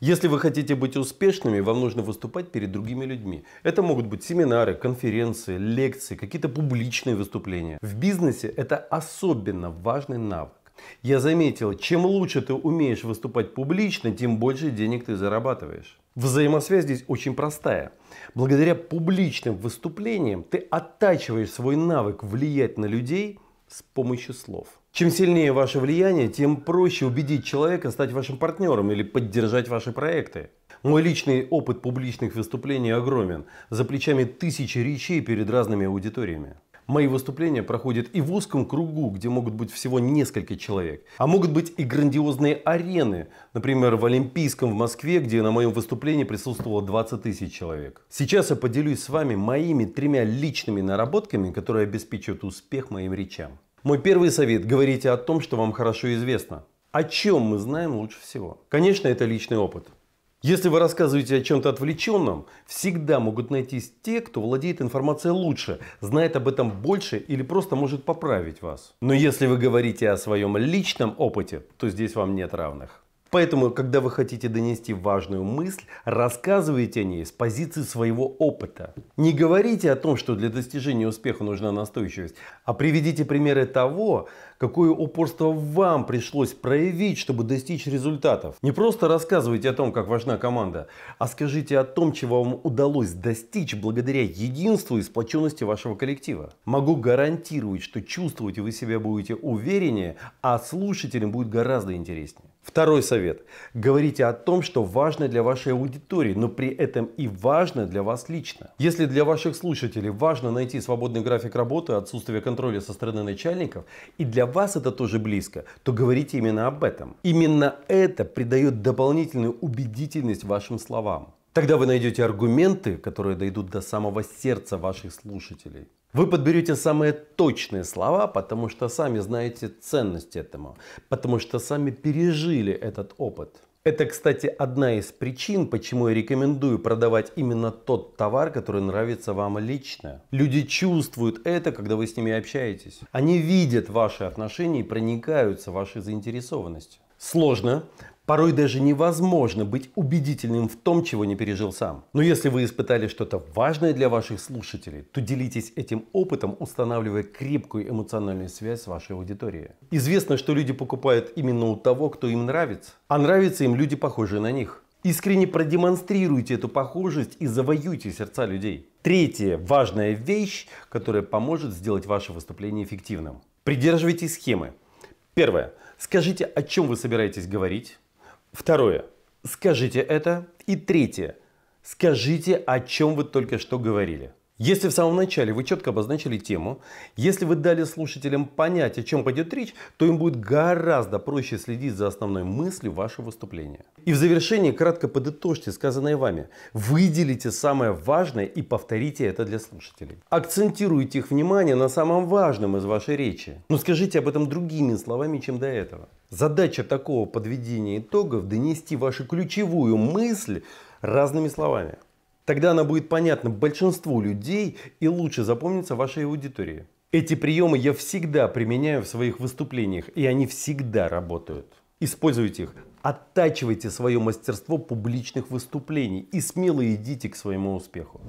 Если вы хотите быть успешными, вам нужно выступать перед другими людьми. Это могут быть семинары, конференции, лекции, какие-то публичные выступления. В бизнесе это особенно важный навык. Я заметил, чем лучше ты умеешь выступать публично, тем больше денег ты зарабатываешь. Взаимосвязь здесь очень простая. Благодаря публичным выступлениям ты оттачиваешь свой навык влиять на людей с помощью слов. Чем сильнее ваше влияние, тем проще убедить человека стать вашим партнером или поддержать ваши проекты. Мой личный опыт публичных выступлений огромен, за плечами тысячи речей перед разными аудиториями. Мои выступления проходят и в узком кругу, где могут быть всего несколько человек, а могут быть и грандиозные арены, например, в Олимпийском в Москве, где на моем выступлении присутствовало 20 тысяч человек. Сейчас я поделюсь с вами моими тремя личными наработками, которые обеспечивают успех моим речам. Мой первый совет – говорите о том, что вам хорошо известно. О чем мы знаем лучше всего? Конечно, это личный опыт. Если вы рассказываете о чем-то отвлеченном, всегда могут найтись те, кто владеет информацией лучше, знает об этом больше или просто может поправить вас. Но если вы говорите о своем личном опыте, то здесь вам нет равных. Поэтому, когда вы хотите донести важную мысль, рассказывайте о ней с позиции своего опыта. Не говорите о том, что для достижения успеха нужна настойчивость, а приведите примеры того, какое упорство вам пришлось проявить, чтобы достичь результатов. Не просто рассказывайте о том, как важна команда, а скажите о том, чего вам удалось достичь благодаря единству и сплоченности вашего коллектива. Могу гарантировать, что чувствовать вы себя будете увереннее, а слушателям будет гораздо интереснее. Второй совет. Говорите о том, что важно для вашей аудитории, но при этом и важно для вас лично. Если для ваших слушателей важно найти свободный график работы, отсутствие контроля со стороны начальников, и для вас это тоже близко, то говорите именно об этом. Именно это придает дополнительную убедительность вашим словам. Тогда вы найдете аргументы, которые дойдут до самого сердца ваших слушателей. Вы подберете самые точные слова, потому что сами знаете ценность этому, потому что сами пережили этот опыт. Это, кстати, одна из причин, почему я рекомендую продавать именно тот товар, который нравится вам лично. Люди чувствуют это, когда вы с ними общаетесь. Они видят ваши отношения и проникаются вашей заинтересованностью. Сложно, Порой даже невозможно быть убедительным в том, чего не пережил сам. Но если вы испытали что-то важное для ваших слушателей, то делитесь этим опытом, устанавливая крепкую эмоциональную связь с вашей аудиторией. Известно, что люди покупают именно у того, кто им нравится. А нравятся им люди, похожие на них. Искренне продемонстрируйте эту похожесть и завоюйте сердца людей. Третья важная вещь, которая поможет сделать ваше выступление эффективным. Придерживайтесь схемы. Первое. Скажите, о чем вы собираетесь говорить. Второе. Скажите это. И третье. Скажите, о чем вы только что говорили. Если в самом начале вы четко обозначили тему, если вы дали слушателям понять, о чем пойдет речь, то им будет гораздо проще следить за основной мыслью вашего выступления. И в завершении кратко подытожьте сказанное вами. Выделите самое важное и повторите это для слушателей. Акцентируйте их внимание на самом важном из вашей речи. Но скажите об этом другими словами, чем до этого. Задача такого подведения итогов – донести вашу ключевую мысль разными словами. Тогда она будет понятна большинству людей и лучше запомнится вашей аудитории. Эти приемы я всегда применяю в своих выступлениях, и они всегда работают. Используйте их, оттачивайте свое мастерство публичных выступлений и смело идите к своему успеху.